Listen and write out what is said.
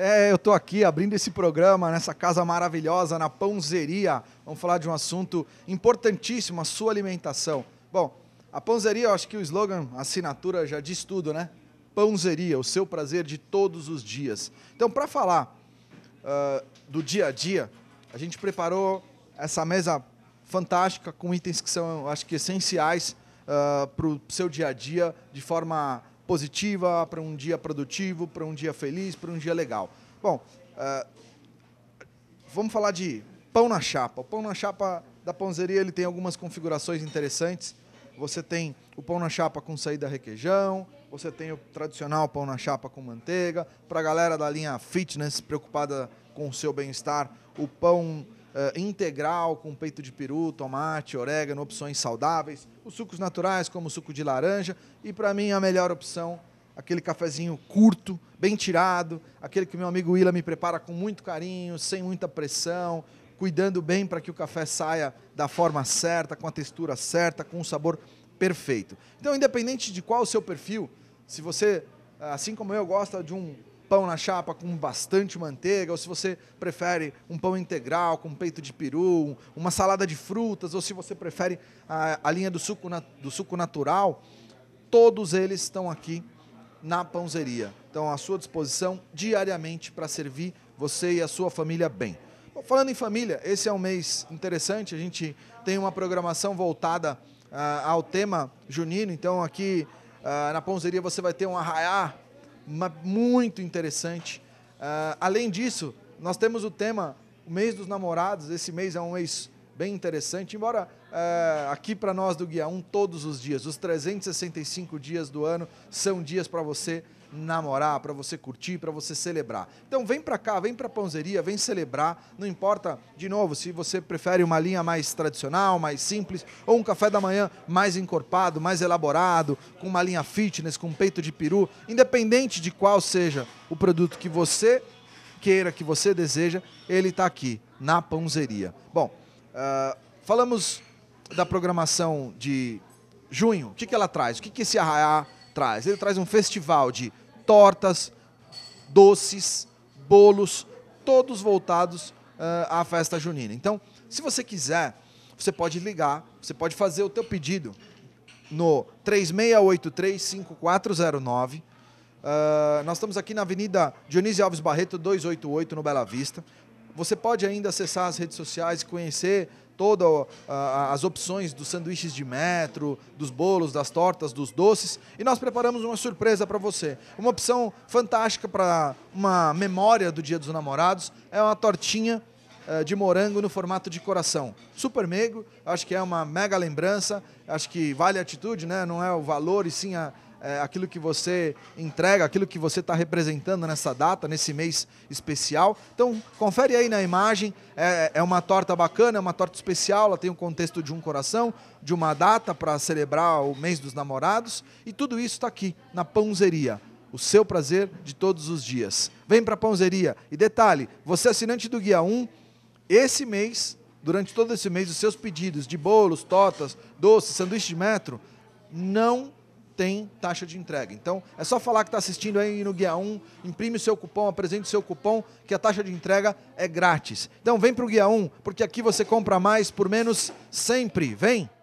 É, eu estou aqui abrindo esse programa nessa casa maravilhosa, na Pãozeria. Vamos falar de um assunto importantíssimo, a sua alimentação. Bom, a Pãozeria, eu acho que o slogan, a assinatura já diz tudo, né? Pãozeria, o seu prazer de todos os dias. Então, para falar uh, do dia a dia, a gente preparou essa mesa fantástica com itens que são, acho que, essenciais uh, ah, para o seu dia a dia de forma positiva, para um dia produtivo, para um dia feliz, para um dia legal. Bom, uh, vamos falar de pão na chapa. O pão na chapa da pãozeria ele tem algumas configurações interessantes. Você tem o pão na chapa com saída requeijão, você tem o tradicional pão na chapa com manteiga. Para a galera da linha fitness, preocupada com o seu bem-estar, o pão uh, integral com peito de peru, tomate, orégano, opções saudáveis, os sucos naturais como o suco de laranja e para mim a melhor opção aquele cafezinho curto, bem tirado, aquele que meu amigo Willa me prepara com muito carinho, sem muita pressão, cuidando bem para que o café saia da forma certa, com a textura certa, com o sabor perfeito. Então, independente de qual o seu perfil, se você, eh, assim como eu, gosta de um pão na chapa com bastante manteiga, ou se você prefere um pão integral com peito de peru, uma salada de frutas, ou se você prefere a, a linha do suco, na, do suco natural, todos eles estão aqui na pãozeria. Então, à sua disposição diariamente para servir você e a sua família bem. Bom, falando em família, esse é um mês interessante, a gente tem uma programação voltada ah, ao tema junino, então aqui ah, na pãozeria você vai ter um arraiar muito interessante. Uh, além disso, nós temos o tema o mês dos namorados. Esse mês é um mês bem interessante, embora é, aqui para nós do Guia 1, todos os dias, os 365 dias do ano são dias para você namorar, para você curtir, para você celebrar. Então vem para cá, vem para a Pãozeria, vem celebrar. Não importa, de novo, se você prefere uma linha mais tradicional, mais simples, ou um café da manhã mais encorpado, mais elaborado, com uma linha fitness, com peito de peru, independente de qual seja o produto que você queira, que você deseja, ele está aqui na Pãozeria. Bom, ah, falamos da programação de junho. O que, que ela traz? O que, que esse arraiá traz? Ele traz um festival de tortas, doces, bolos, todos voltados uh, à festa junina. Então, se você quiser, você pode ligar, você pode fazer o teu pedido no 3683-5409. Uh, ah, nós estamos aqui na Avenida Dionísio Alves Barreto, 288, no Bela Vista. Você pode ainda acessar as redes sociais e conhecer todas as opções dos sanduíches de metro, dos bolos, das tortas, dos doces. E nós preparamos uma surpresa para você. Uma opção fantástica para uma memória do Dia dos Namorados é uma tortinha eh, de morango no formato de coração. Super meigo, acho que é uma mega lembrança, acho que vale a atitude, né? não é o valor e sim a, é, aquilo que você entrega, aquilo que você está representando nessa data, nesse mês especial. Então, confere aí na imagem. É, é uma torta bacana, é uma torta especial. Ela tem o um contexto de um coração, de uma data para celebrar o mês dos namorados. E tudo isso está aqui na Pãozeria. O seu prazer de todos os dias. Vem para a Pãozeria. E detalhe: você é assinante do Guia 1, esse mês, durante todo esse mês, os seus pedidos de bolos, tortas, doces, sanduíche de metro, não tem taxa de entrega. Então, é só falar que está assistindo aí no Guia 1, imprime o seu cupom, apresente o seu cupom, que a taxa de entrega é grátis. Então, vem para o Guia 1, porque aqui você compra mais por menos sempre. Vem!